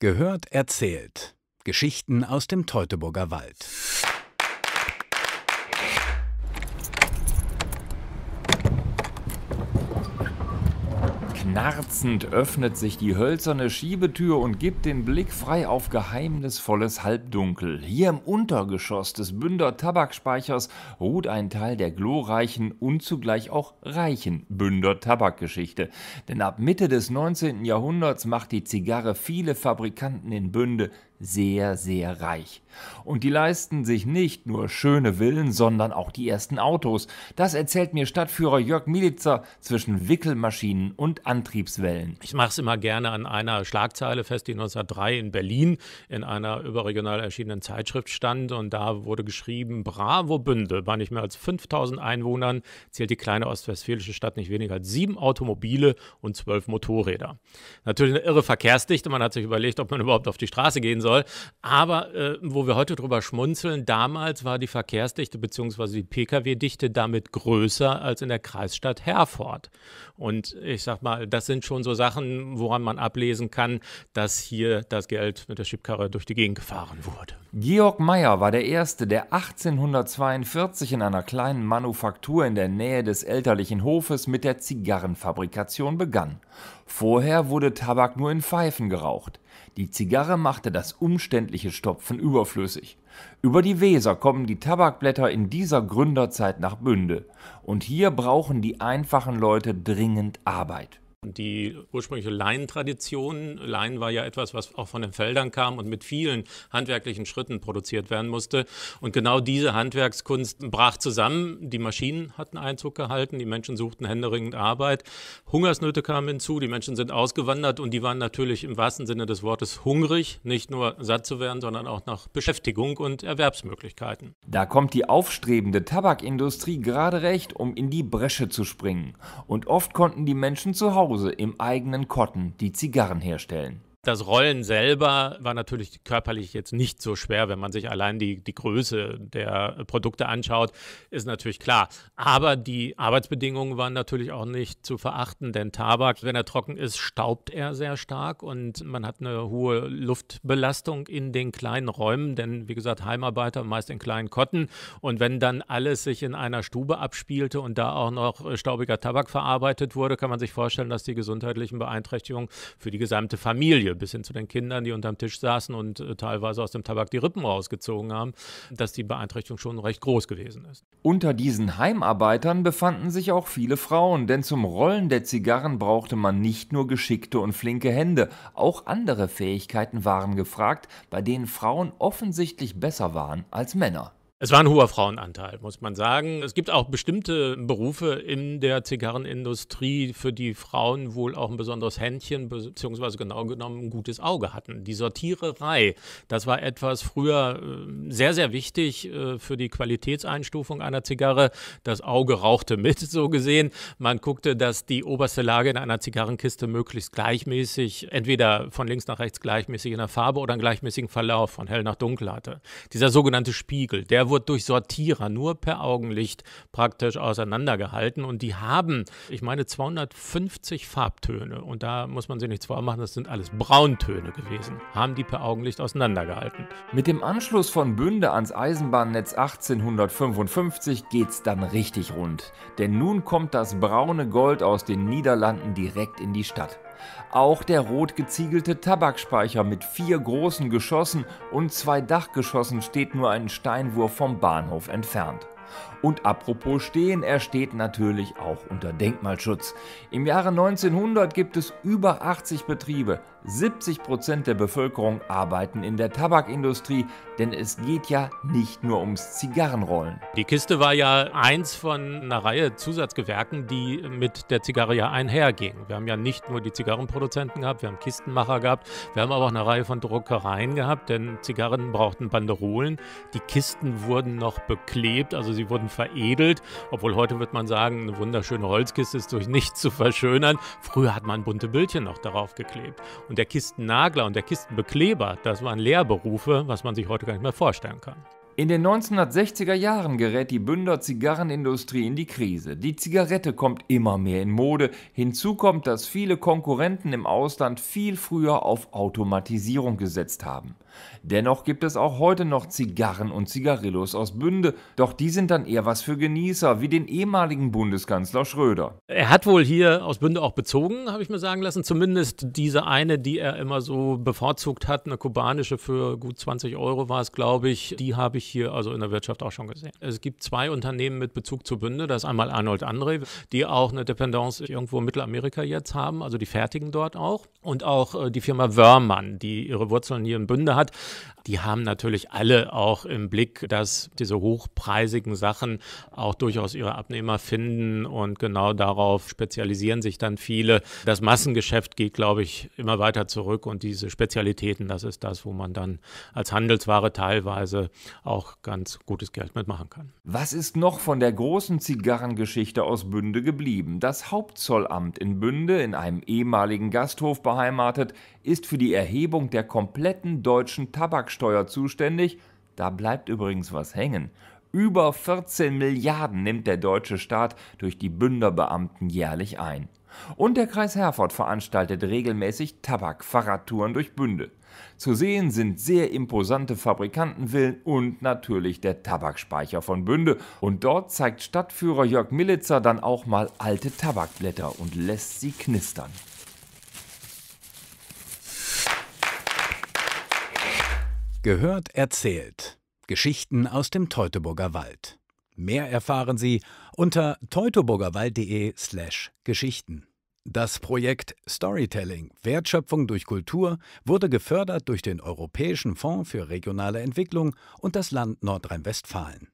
Gehört erzählt. Geschichten aus dem Teutoburger Wald. Knarzend öffnet sich die hölzerne Schiebetür und gibt den Blick frei auf geheimnisvolles Halbdunkel. Hier im Untergeschoss des Bünder Tabakspeichers ruht ein Teil der glorreichen und zugleich auch reichen Bünder Tabakgeschichte. Denn ab Mitte des 19. Jahrhunderts macht die Zigarre viele Fabrikanten in Bünde sehr, sehr reich. Und die leisten sich nicht nur schöne Villen, sondern auch die ersten Autos. Das erzählt mir Stadtführer Jörg Militzer zwischen Wickelmaschinen und Antriebswellen. Ich mache es immer gerne an einer Schlagzeile fest, die 1903 in Berlin in einer überregional erschienenen Zeitschrift stand. Und da wurde geschrieben, Bravo Bündel, bei nicht mehr als 5000 Einwohnern zählt die kleine ostwestfälische Stadt nicht weniger als sieben Automobile und zwölf Motorräder. Natürlich eine irre Verkehrsdichte. Man hat sich überlegt, ob man überhaupt auf die Straße gehen soll soll. Aber äh, wo wir heute drüber schmunzeln, damals war die Verkehrsdichte bzw. die Pkw-Dichte damit größer als in der Kreisstadt Herford. Und ich sag mal, das sind schon so Sachen, woran man ablesen kann, dass hier das Geld mit der Schiebkarre durch die Gegend gefahren wurde. Georg Meyer war der Erste, der 1842 in einer kleinen Manufaktur in der Nähe des elterlichen Hofes mit der Zigarrenfabrikation begann. Vorher wurde Tabak nur in Pfeifen geraucht. Die Zigarre machte das umständliche Stopfen überflüssig. Über die Weser kommen die Tabakblätter in dieser Gründerzeit nach Bünde. Und hier brauchen die einfachen Leute dringend Arbeit. Die ursprüngliche Leintradition. Lein war ja etwas, was auch von den Feldern kam und mit vielen handwerklichen Schritten produziert werden musste. Und genau diese Handwerkskunst brach zusammen. Die Maschinen hatten Einzug gehalten, die Menschen suchten händeringend Arbeit. Hungersnöte kamen hinzu, die Menschen sind ausgewandert und die waren natürlich im wahrsten Sinne des Wortes hungrig, nicht nur satt zu werden, sondern auch nach Beschäftigung und Erwerbsmöglichkeiten. Da kommt die aufstrebende Tabakindustrie gerade recht, um in die Bresche zu springen. Und oft konnten die Menschen zu Hause Hause im eigenen Kotten die Zigarren herstellen das Rollen selber war natürlich körperlich jetzt nicht so schwer, wenn man sich allein die, die Größe der Produkte anschaut, ist natürlich klar. Aber die Arbeitsbedingungen waren natürlich auch nicht zu verachten, denn Tabak, wenn er trocken ist, staubt er sehr stark und man hat eine hohe Luftbelastung in den kleinen Räumen, denn wie gesagt, Heimarbeiter meist in kleinen Kotten. Und wenn dann alles sich in einer Stube abspielte und da auch noch staubiger Tabak verarbeitet wurde, kann man sich vorstellen, dass die gesundheitlichen Beeinträchtigungen für die gesamte Familie Familie bis hin zu den Kindern, die unterm Tisch saßen und äh, teilweise aus dem Tabak die Rippen rausgezogen haben, dass die Beeinträchtigung schon recht groß gewesen ist. Unter diesen Heimarbeitern befanden sich auch viele Frauen, denn zum Rollen der Zigarren brauchte man nicht nur geschickte und flinke Hände, auch andere Fähigkeiten waren gefragt, bei denen Frauen offensichtlich besser waren als Männer. Es war ein hoher Frauenanteil, muss man sagen. Es gibt auch bestimmte Berufe in der Zigarrenindustrie, für die Frauen wohl auch ein besonderes Händchen, beziehungsweise genau genommen ein gutes Auge hatten. Die Sortiererei, das war etwas früher äh, sehr, sehr wichtig äh, für die Qualitätseinstufung einer Zigarre. Das Auge rauchte mit, so gesehen. Man guckte, dass die oberste Lage in einer Zigarrenkiste möglichst gleichmäßig, entweder von links nach rechts gleichmäßig in der Farbe oder einen gleichmäßigen Verlauf von hell nach dunkel hatte. Dieser sogenannte Spiegel, der wurde durch Sortierer nur per Augenlicht praktisch auseinandergehalten. Und die haben, ich meine, 250 Farbtöne. Und da muss man sich nichts vormachen, das sind alles Brauntöne gewesen. Haben die per Augenlicht auseinandergehalten. Mit dem Anschluss von Bünde ans Eisenbahnnetz 1855 geht's dann richtig rund. Denn nun kommt das braune Gold aus den Niederlanden direkt in die Stadt. Auch der rot geziegelte Tabakspeicher mit vier großen Geschossen und zwei Dachgeschossen steht nur einen Steinwurf vom Bahnhof entfernt. Und apropos Stehen, er steht natürlich auch unter Denkmalschutz. Im Jahre 1900 gibt es über 80 Betriebe. 70 Prozent der Bevölkerung arbeiten in der Tabakindustrie, denn es geht ja nicht nur ums Zigarrenrollen. Die Kiste war ja eins von einer Reihe Zusatzgewerken, die mit der Zigarre ja einhergingen. Wir haben ja nicht nur die Zigarrenproduzenten gehabt, wir haben Kistenmacher gehabt, wir haben aber auch eine Reihe von Druckereien gehabt, denn Zigarren brauchten Banderolen. Die Kisten wurden noch beklebt, also sie wurden haben veredelt. Obwohl heute wird man sagen, eine wunderschöne Holzkiste ist durch nichts zu verschönern. Früher hat man bunte Bildchen noch darauf geklebt. Und der Kistennagler und der Kistenbekleber, das waren Lehrberufe, was man sich heute gar nicht mehr vorstellen kann. In den 1960er Jahren gerät die Bünder Zigarrenindustrie in die Krise. Die Zigarette kommt immer mehr in Mode. Hinzu kommt, dass viele Konkurrenten im Ausland viel früher auf Automatisierung gesetzt haben. Dennoch gibt es auch heute noch Zigarren und Zigarillos aus Bünde, doch die sind dann eher was für Genießer, wie den ehemaligen Bundeskanzler Schröder. Er hat wohl hier aus Bünde auch bezogen, habe ich mir sagen lassen, zumindest diese eine, die er immer so bevorzugt hat, eine kubanische für gut 20 Euro war es, glaube ich, die habe ich hier also in der Wirtschaft auch schon gesehen. Es gibt zwei Unternehmen mit Bezug zu Bünde. Das ist einmal Arnold André, die auch eine Dependance irgendwo in Mittelamerika jetzt haben. Also die fertigen dort auch. Und auch äh, die Firma Wörmann, die ihre Wurzeln hier in Bünde hat. Die haben natürlich alle auch im Blick, dass diese hochpreisigen Sachen auch durchaus ihre Abnehmer finden. Und genau darauf spezialisieren sich dann viele. Das Massengeschäft geht, glaube ich, immer weiter zurück. Und diese Spezialitäten, das ist das, wo man dann als Handelsware teilweise auch auch ganz gutes Geld mitmachen kann. Was ist noch von der großen Zigarrengeschichte aus Bünde geblieben? Das Hauptzollamt in Bünde, in einem ehemaligen Gasthof beheimatet, ist für die Erhebung der kompletten deutschen Tabaksteuer zuständig. Da bleibt übrigens was hängen. Über 14 Milliarden nimmt der deutsche Staat durch die Bünderbeamten jährlich ein. Und der Kreis Herford veranstaltet regelmäßig Tabakfahrradtouren durch Bünde. Zu sehen sind sehr imposante Fabrikantenvillen und natürlich der Tabakspeicher von Bünde. Und dort zeigt Stadtführer Jörg Millitzer dann auch mal alte Tabakblätter und lässt sie knistern. Gehört erzählt. Geschichten aus dem Teutoburger Wald. Mehr erfahren Sie unter teutoburgerwald.de slash Geschichten. Das Projekt Storytelling Wertschöpfung durch Kultur wurde gefördert durch den Europäischen Fonds für regionale Entwicklung und das Land Nordrhein-Westfalen.